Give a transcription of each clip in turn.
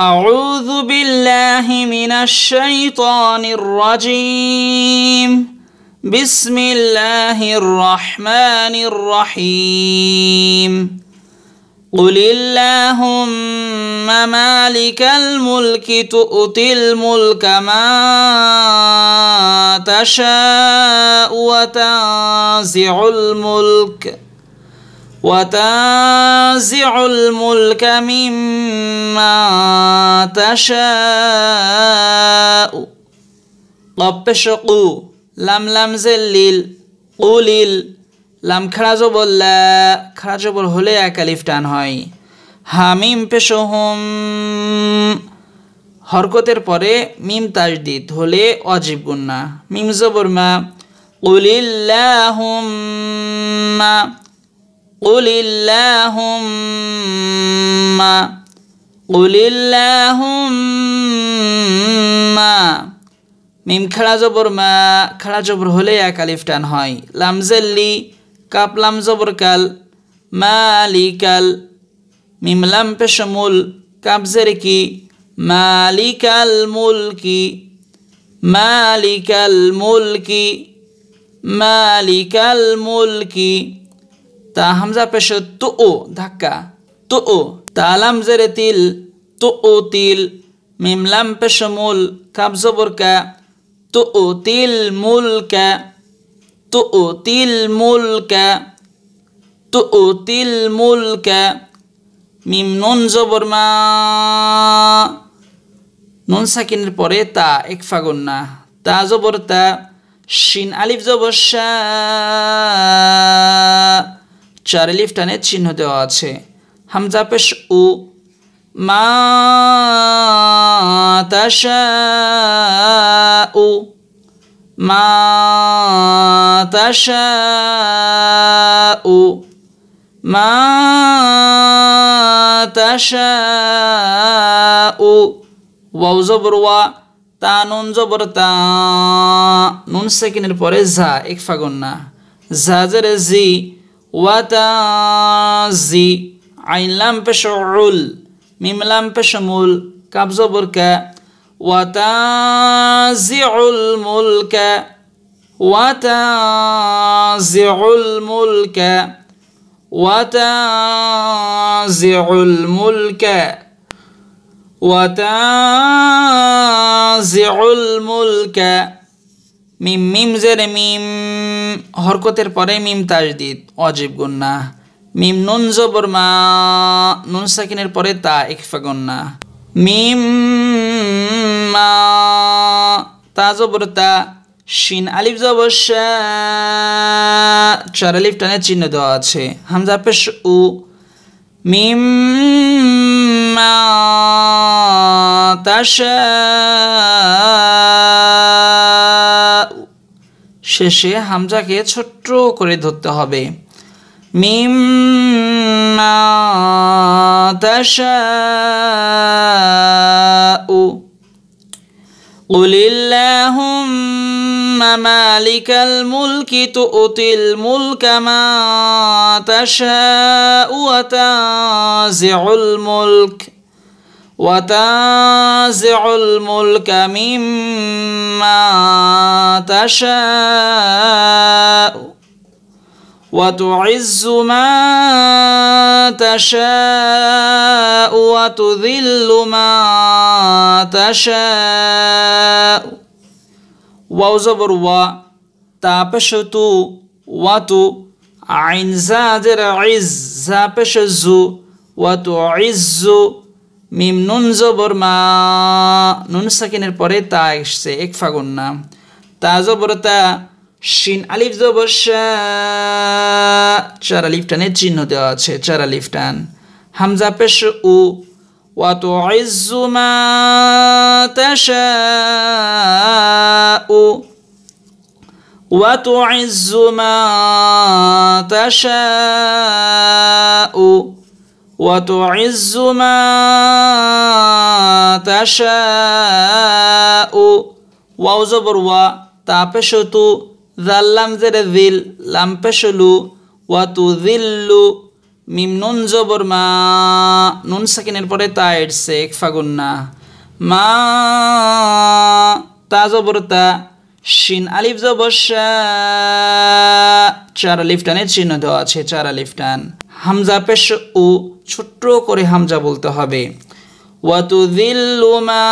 أعوذ بالله من الشيطان الرجيم بسم الله الرحمن الرحيم قل اللهم مالك الملك تؤتي الملك ما تشاء وتنزع الملك وتنزع الملك مما تشاء قب شقو لم لم زلل লাম খাড়া জবর লা খাড়া জবর হলে একালিফ টান হয় হামিম পেশহম হরকতের পরে মিম তাজদিদ হলে অজীব গুন্না মিম জবর মা উলিল্লাহুম্মা মিম খেলা জবর মা খেলা জবর হলে এক আলিফটান হয় লামজেল্লি কাপ লাম জবর কাল মালিকাল মিম লাম পেশমুল কাবজের কি মালিকাল কি মালিকাল কি মালিকাল কি তা হামজা পেশ তো ও ধাক্কা তো ও তালাম জেরে তিল তো ও তিল মিমলাম পেশ মূল কাব জবর কা তো ও তিল মূল কা তো ও তিল মূল কা তো ও তিল মূল কা মিম নুন জবর মা নুন সাকিনের পরে তা এক ফাগুন না তা জবর তা শিন আলিফ জবর শা চারে লিফ চিহ্ন দেওয়া আছে হামজা পেশ উ মা উ মা উ মা উ ওয়াউ জবর ওয়া তা নুন জবর তা নুন সেকেন্ডের পরে ঝা এক ফাগুন না ঝা জের জি وتازي عين لام بشعل ميم لام بشمول كاب زبرك وتنزع الملك وتازع الملك وتازع الملك وتازع الملك মিম মিম জেরে মিম হরকতের পরে মিম তাজদিদ অজীব গন্যা মিম নুন জবর মা নুন সাকিনের পরে তা একফা গন্যা মিম মা তা জবর তা শিন আলিফ জবর চার আলিফ টানে চিহ্ন দেওয়া আছে হামজা পেশ উ মিম মা তাশা শেষে হামজাকে ছোট্ট করে ধরতে হবে মিম উলিল্লাহুম মালিকাল মুলকি তো অতিল মুলকামা তাশা উয়াতা জেউল মুলক وتنزع الملك مما تشاء وتعز من تشاء وتذل من تشاء واو زبر وا تابشتو واتو عين زادر عز الزو وتعز মিম নুন জবর মা নুন সাকিনের পরে তা এসছে এক ফাগুন না তা জবর তা শিন আলিফ জবর চার আলিফ টানের চিহ্ন দেওয়া আছে চার আলিফ টান হামজা পেশ উ وتعز ما تشاء আইজুমা ما تشاء وتعز من تشاء واو زبر وا تابشتو ذا زر ذل لم پشلو وتذل মিম নুন জবর মা নুন সাকিনের পরে তা এটছে এক ফাগুন না মা তা জবর তা শিন আলিফ জবর চার আলিফ চিহ্ন দেওয়া আছে চার আলিফ হামজা পেশ উ ছোট্ট করে হামজা বলতে হবে وتذل ما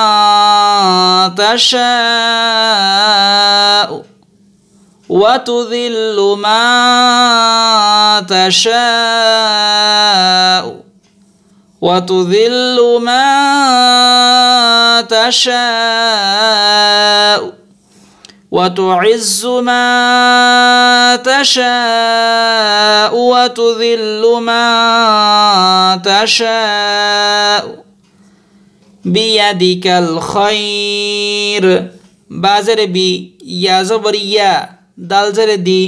تشاء وتذل ما تشاء وتذل ما تشاء وتعز ما تشاء وتذل ما تشاء بيدك الخير বাজারে বি ইয়া জবর ইয়া দাল জারে দি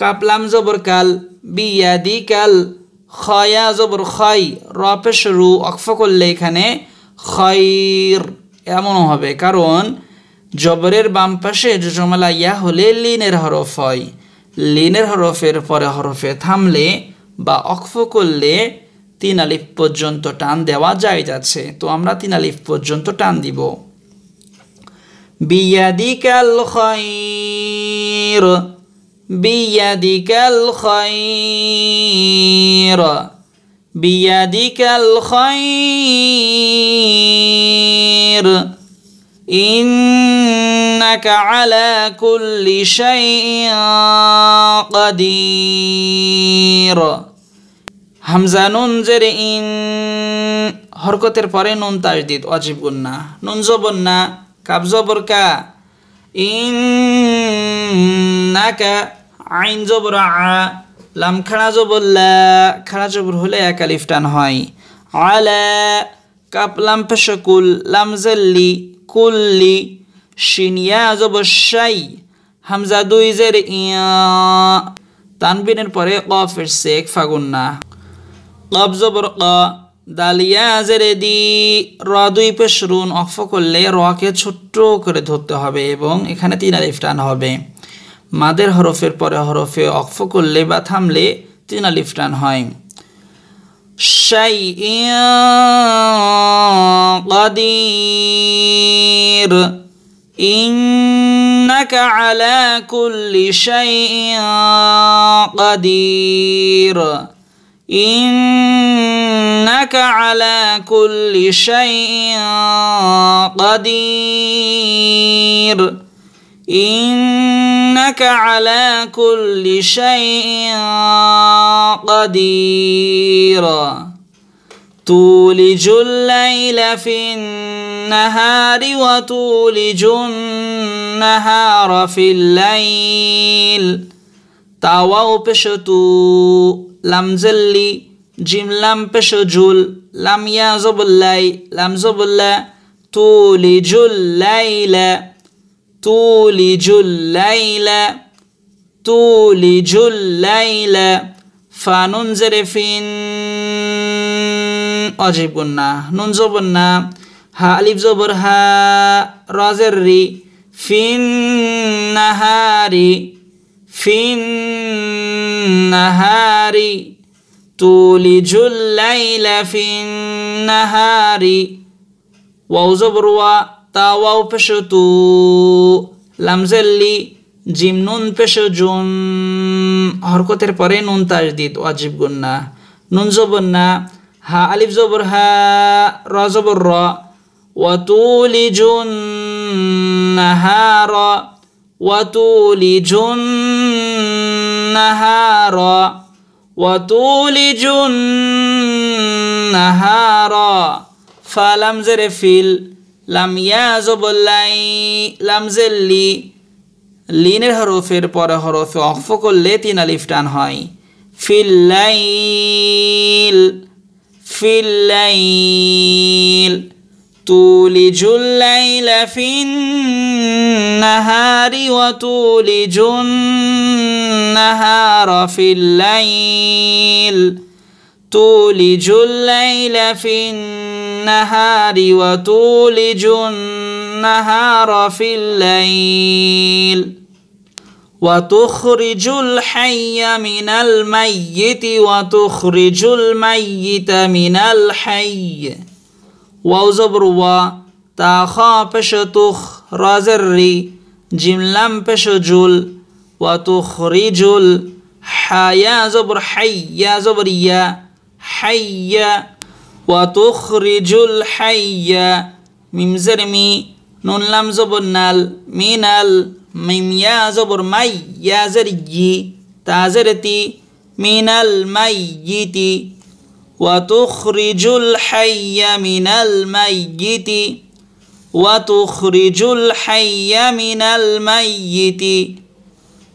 কাপলাম জবর কাল বিয়া দি কাল খয়া জবর খয় রপেশ রু অক্ফ করলে এখানে খয়র এমন হবে কারণ জবরের বাম পাশে জমালা ইয়া হলে লিনের হরফ হয় লিনের হরফের পরে হরফে থামলে বা অক্ফ করলে তিন আলিফ পর্যন্ত টান দেওয়া যায় যাচ্ছে তো আমরা তিন আলিফ পর্যন্ত টান দিব বিয়াদিকাল খৈর বিয়াদিকাল খৈর বিয়াদিকাল খৈর إنك على كل شيء قدير হামজা নুন জের ইন হরকতের পরে নুন তাজদিদ অজীব গুন্না নুন জবর না কাব জবর কা ইন নাকা আইন জবর আ লাম খাড়া জবল্লা খাড়া জবর হলে এক লিফটান হয় আলা কাপ লাম পেশকুল লাম জেল্লি কুল্লি সিনিয়া অবশ্যই হামজা দুই জের ইয়া তানবিনের পরে কফের শেখ ফাগুন না কব জবর ক দালিয়া জেরে দি র দুই পেশ রুন অফ করলে রকে ছোট্ট করে ধরতে হবে এবং এখানে তিন আলিফ টান হবে মাদের হরফের পরে হরফে অক্ফ করলে বা থামলে তিন আলিফ টান হয় شيء قدير انك على كل شيء قدير انك على كل شيء قدير انك على كل شيء قدير تولج الليل في النهار وتولج النهار في الليل تاواو بشتو لم زلي جيم لم بشجول لم يزب الليل لم زب الليل تولج الليل تولج الليل تولج الليل فننزرف أجيب النا ننزب النا ها ألف زبر ها رازري في النهار في النهار تولج الليل في النهار وزبر তাওয়াও পেশ তু লামজেল্লি জিম নুন পেশ জুম হরকতের পরে নুন তাজদিদ ওয়াজিব গুন্না নুন জবর না হা আলিফ জবর হা র জবর র ওয়াতুলি জুন নাহার ওয়াতুলি জুন নাহার ওয়াতুলি জুন নাহার ফালাম জেরে ফিল লাম ইয়াজবল্লাই লাম জেল্লি লিনের হরফের পরে হরফে অক্ফ করলে তিন আলিফ টান হয় ফিল্লাইল ফিল্লাইল তুলি জুল্লাই লাফিন নাহারি ও তুলি জুন নাহার ফিল্লাইল তুলি জুল্লাই লাফিন النهار وتولج النهار في الليل وتخرج الحي من الميت وتخرج الميت من الحي وزبروا زبر و تا تخ جملم پش جل وتخرج الحيا زبر حي زبر يا وتخرج الحي ميم زرمي نون لام زبر نال مينال ميم يا زبر مي يا زرجي تازرتي من الميت وتخرج الحي من الميت وتخرج الحي من الميت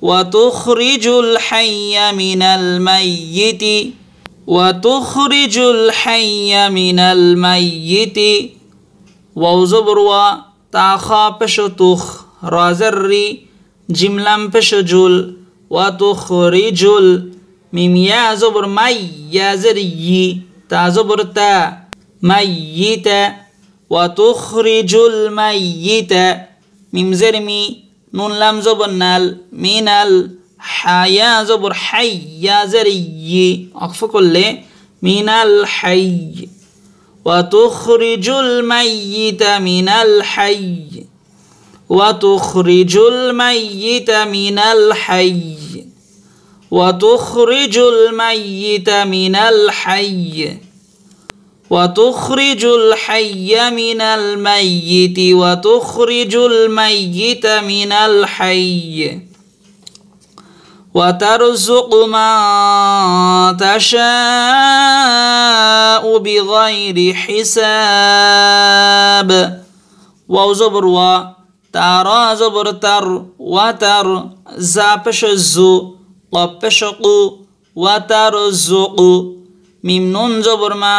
وتخرج الحي من الميت وتخرج الحي من الميت ووزبر و تاخا پشو تخ رازری جملم پشو جل وتخرج ميم يا زبر مي يا تا زبر تا ميت وتخرج الميت ميم زرمي نون لم زبر نال مينال حيا زبر حي يا زري أقف كل من الحي وتخرج الميت من الحي وتخرج الميت من الحي وتخرج الميت من الحي وتخرج الحي من الميت وتخرج الميت من الحي وترزق من تشاء بغير حساب واو و تارا زبر تر وتر زابش الزو قبشق وترزق ميم نون زبر ما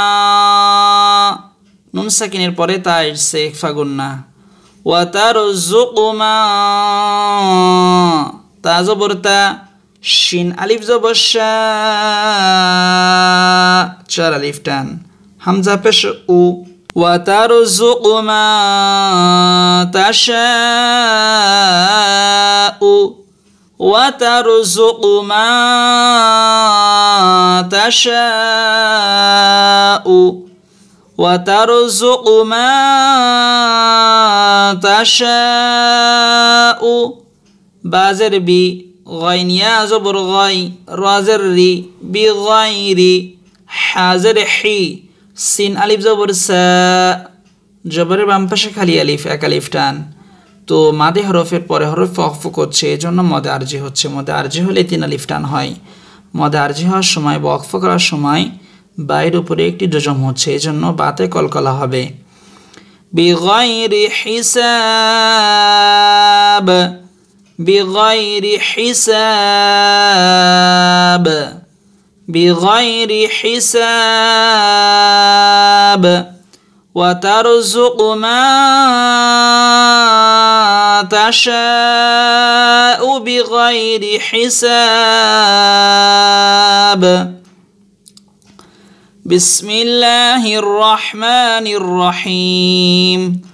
نون ساكنير پوري تايج سيك فاقنا وترزق من تازبر شین زا باشه ش الیف تن همزه پش او و ترزق ما تشاء و ترزق ما تشاء و ترزق ما تشاء بازر بی غينيا زبر غي رازر ري بغيري حازر حي سين ألف জবরের বাম পাশে খালি আলিফ এক আলিফ টান তো মাদে হরফের পরে হরফ ফক ফকফ করছে জন্য মদে আরজি হচ্ছে মদে আরজি হলে তিন আলিফ টান হয় মদে আরজি হওয়ার সময় বকফ করার সময় বাইর উপরে একটি ডজম হচ্ছে এই জন্য বাতে কলকলা হবে بغير حساب بغير حساب بغير حساب وترزق ما تشاء بغير حساب بسم الله الرحمن الرحيم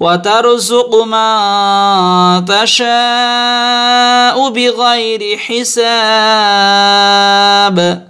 وترزق ما تشاء بغير حساب